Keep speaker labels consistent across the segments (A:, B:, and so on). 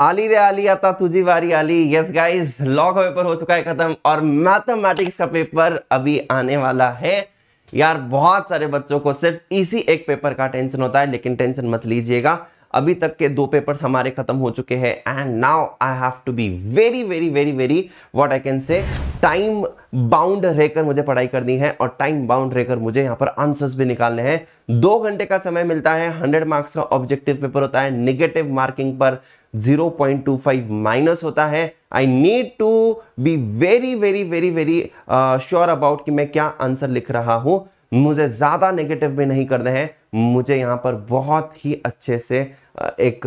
A: आली रे आली आता तुझी बारी आली यस गाइस लॉ का पेपर हो चुका है खत्म और मैथमेटिक्स का पेपर अभी आने वाला है यार बहुत सारे बच्चों को सिर्फ इसी एक पेपर का टेंशन होता है लेकिन टेंशन मत लीजिएगा अभी तक के दो पेपर्स हमारे खत्म हो चुके हैं and now I have to be very very very very what I can say time bound रहकर मुझे पढ़ाई करनी है और टाइम बाउंड रहकर मुझे यहाँ पर आंसर्स भी निकालने हैं दो घंटे का समय मिलता है हंड्रेड मार्क्स का ऑब्जेक्टिव पेपर होता है निगेटिव मार्किंग पर 0.25 माइनस होता है I need to be very very very very sure about कि मैं क्या आंसर लिख रहा हूँ मुझे ज़्यादा नेगेटिव भी नहीं करने हैं मुझे यहाँ पर बहुत ही अच्छे से एक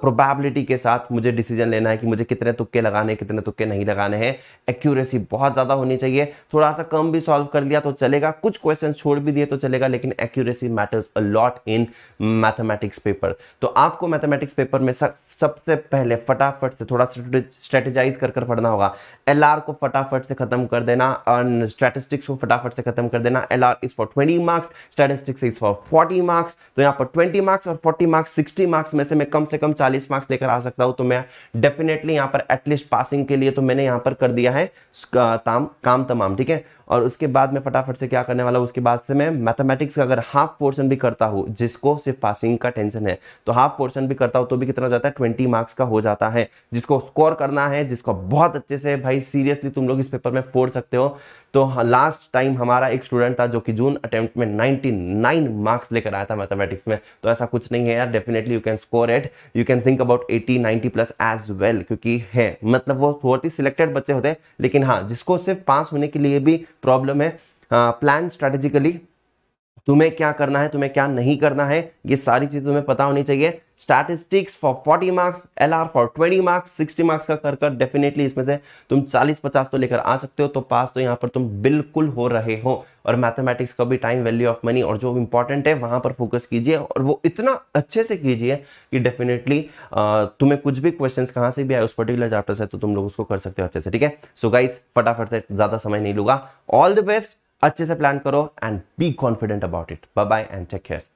A: प्रोबेबिलिटी के साथ मुझे डिसीजन लेना है कि मुझे कितने तुक्के लगाने कितने तुक्के नहीं लगाने हैं एक्यूरेसी बहुत ज़्यादा होनी चाहिए थोड़ा सा कम भी सॉल्व कर लिया तो चलेगा कुछ क्वेश्चन छोड़ भी दिए तो चलेगा लेकिन accuracy matters a lot in mathematics paper तो आपको मैथमेटिक्स पेपर में सबसे पहले फटाफट से थोड़ा स्ट्रेटेजाइज कर कर पढ़ना होगा एल को फटाफट से खत्म कर देना और स्टैटिस्टिक्स को फटाफट से खत्म कर देना L is for twenty marks statistics is for forty marks तो यहाँ पर 20 मार्क्स और 40 मार्क्स 60 मार्क्स में से मैं कम से कम 40 मार्क्स लेकर आ सकता हूँ तो मैं डेफिनेटली यहाँ पर एटलीस्ट पासिंग के लिए तो मैंने यहाँ पर कर दिया है काम तमाम ठीक है और उसके बाद मैं फटाफट से क्या करने वाला हूँ उसके बाद से मैं मैथमेटिक्स का अगर हाफ पोर्शन भी करता हूँ जिसको सिर्फ पासिंग का टेंशन है तो हाफ पोर्शन भी करता हूँ तो भी कितना हो जाता है ट्वेंटी मार्क्स का हो जाता है जिसको स्कोर करना है जिसको बहुत अच्छे से भाई सीरियसली तुम लोग इस पेपर में फोड़ सकते हो तो लास्ट हाँ, टाइम हमारा एक स्टूडेंट था जो कि जून अटेम्प्ट में 99 मार्क्स लेकर आया था मैथमेटिक्स में तो ऐसा कुछ नहीं है यार definitely you can score at you can think about eighty ninety plus as well क्योंकि है मतलब वो बहुत ही सिलेक्टेड बच्चे होते हैं लेकिन हाँ जिसको सिर्फ पास होने के लिए भी प्रॉब्लम है प्लान हाँ, स्ट्रेटेजिकली तुम्हें क्या करना है तुम्हें क्या नहीं करना है ये सारी चीज तुम्हें पता होनी चाहिए statistics for 40 marks L R for 20 marks 60 marks का कर कर डेफिनेटली इसमें से तुम 40-50 तो लेकर आ सकते हो तो पास तो यहाँ पर तुम बिल्कुल हो रहे हो और मैथमेटिक्स का भी टाइम वैल्यू ऑफ मनी और जो इंपॉर्टेंट है वहां पर फोकस कीजिए और वो इतना अच्छे से कीजिए कि डेफिनेटली तुम्हें कुछ भी क्वेश्चन कहाँ से भी आए उस पर्टिकुलर चैप्टर से तो तुम लोग उसको कर सकते हो अच्छे से ठीक है सो गाइस फटाफट से ज़्यादा समय नहीं लूगा ऑल द बेस्ट अच्छे से प्लान करो and be confident about it bye bye and take care